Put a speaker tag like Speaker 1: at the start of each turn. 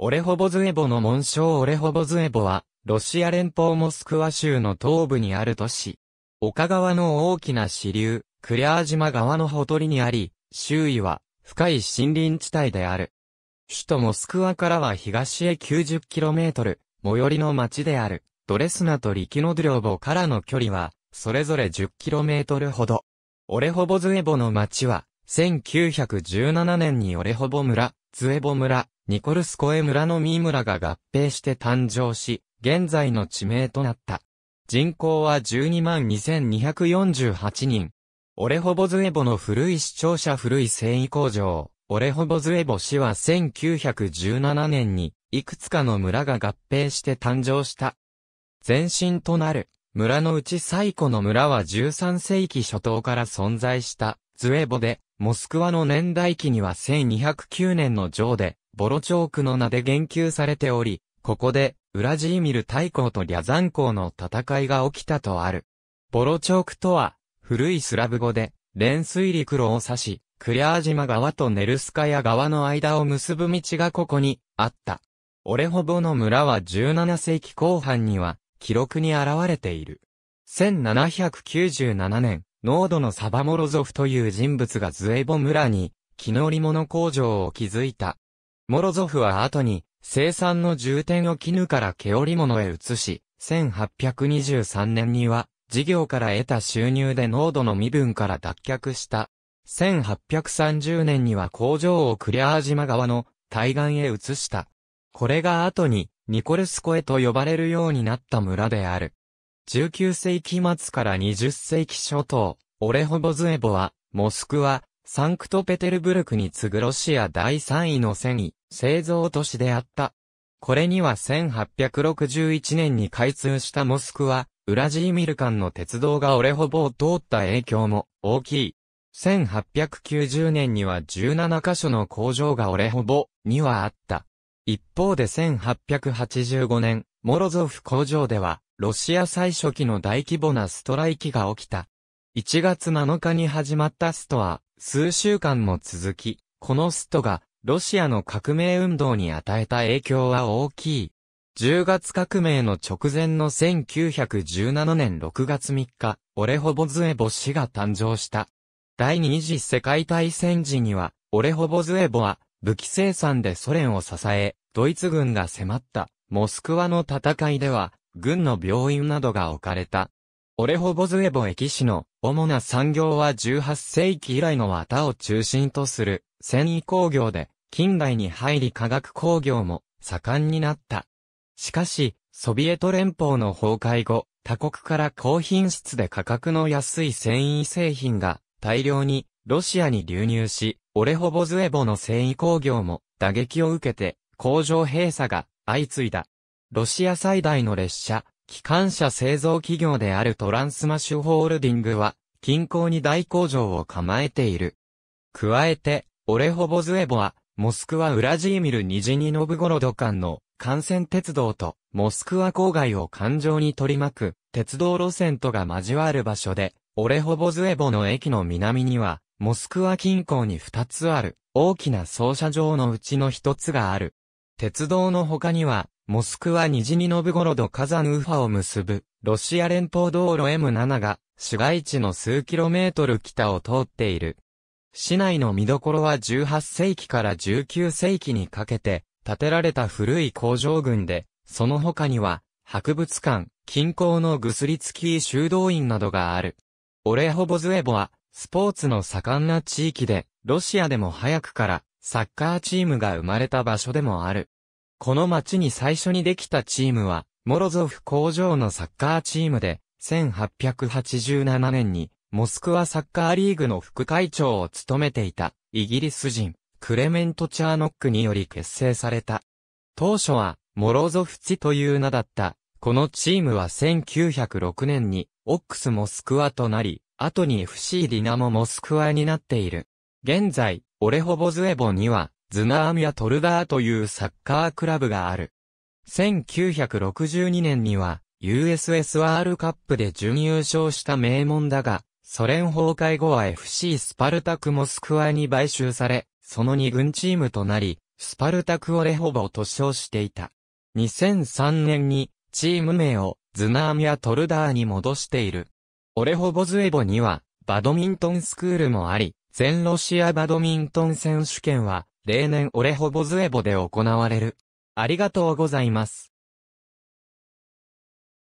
Speaker 1: オレホボズエボの紋章オレホボズエボは、ロシア連邦モスクワ州の東部にある都市。丘川の大きな支流、クリアー島川のほとりにあり、周囲は深い森林地帯である。首都モスクワからは東へ 90km、最寄りの町である、ドレスナとリキノドリョボからの距離は、それぞれ 10km ほど。オレホボズエボの町は、1917年にオレホボ村、ズエボ村、ニコルスコエ村のミー村が合併して誕生し、現在の地名となった。人口は122,248人。オレホボズエボの古い市庁舎古い繊維工場、オレホボズエボ市は1917年に、いくつかの村が合併して誕生した。前身となる、村のうち最古の村は13世紀初頭から存在した、ズエボで、モスクワの年代記には1209年の城で、ボロチョークの名で言及されており、ここで、ウラジーミル大公とリャザン公の戦いが起きたとある。ボロチョークとは、古いスラブ語で、連水陸路を指し、クリアー島川とネルスカヤ川の間を結ぶ道がここにあった。オレホボの村は17世紀後半には記録に現れている。1797年、濃度のサバモロゾフという人物がズエボ村に、木の織物工場を築いた。モロゾフは後に、生産の重点を絹から毛織物へ移し、1823年には、事業から得た収入で濃度の身分から脱却した。1830年には工場をクリアー島側の対岸へ移した。これが後にニコルスコエと呼ばれるようになった村である。19世紀末から20世紀初頭、オレホボズエボは、モスクワ、サンクトペテルブルクに次ぐロシア第3位の戦意、製造都市であった。これには1861年に開通したモスクワ、ウラジーミル間の鉄道がオレホボを通った影響も大きい。1890年には17カ所の工場がオレホボにはあった。一方で1885年、モロゾフ工場ではロシア最初期の大規模なストライキが起きた。1月7日に始まったストは、数週間も続き、このストが、ロシアの革命運動に与えた影響は大きい。10月革命の直前の1917年6月3日、オレホボズエボ氏が誕生した。第二次世界大戦時には、オレホボズエボは武器生産でソ連を支え、ドイツ軍が迫ったモスクワの戦いでは軍の病院などが置かれた。オレホボズエボ駅市の主な産業は18世紀以来の綿を中心とする繊維工業で、近代に入り化学工業も盛んになった。しかし、ソビエト連邦の崩壊後、他国から高品質で価格の安い繊維製品が大量にロシアに流入し、オレホボズエボの繊維工業も打撃を受けて工場閉鎖が相次いだ。ロシア最大の列車、機関車製造企業であるトランスマッシュホールディングは、近郊に大工場を構えている。加えて、オレホボズエボは、モスクワウラジーミルニジニノブゴロド間の幹線鉄道とモスクワ郊外を環状に取り巻く鉄道路線とが交わる場所で、オレホボズエボの駅の南には、モスクワ近郊に2つある大きな操車場のうちの1つがある。鉄道の他には、モスクワジニノブゴロドカザンウファを結ぶ、ロシア連邦道路 M7 が、市街地の数キロメートル北を通っている。市内の見どころは18世紀から19世紀にかけて、建てられた古い工場群で、その他には、博物館、近郊のぐすりつき修道院などがある。オレホボズエボは、スポーツの盛んな地域で、ロシアでも早くから、サッカーチームが生まれた場所でもある。この町に最初にできたチームは、モロゾフ工場のサッカーチームで、1887年に、モスクワサッカーリーグの副会長を務めていた、イギリス人、クレメント・チャーノックにより結成された。当初は、モロゾフチという名だった。このチームは1906年に、オックスモスクワとなり、後に FC ディナモモスクワになっている。現在、オレホボズエボには、ズナーミア・トルダーというサッカークラブがある。1962年には USSR カップで準優勝した名門だが、ソ連崩壊後は FC スパルタクモスクワに買収され、その2軍チームとなり、スパルタクオレホボと称していた。2003年にチーム名をズナーミア・トルダーに戻している。オレホボズエボにはバドミントンスクールもあり、全ロシアバドミントン選手権は例年オレホボズエボで行われる。ありがとうございます。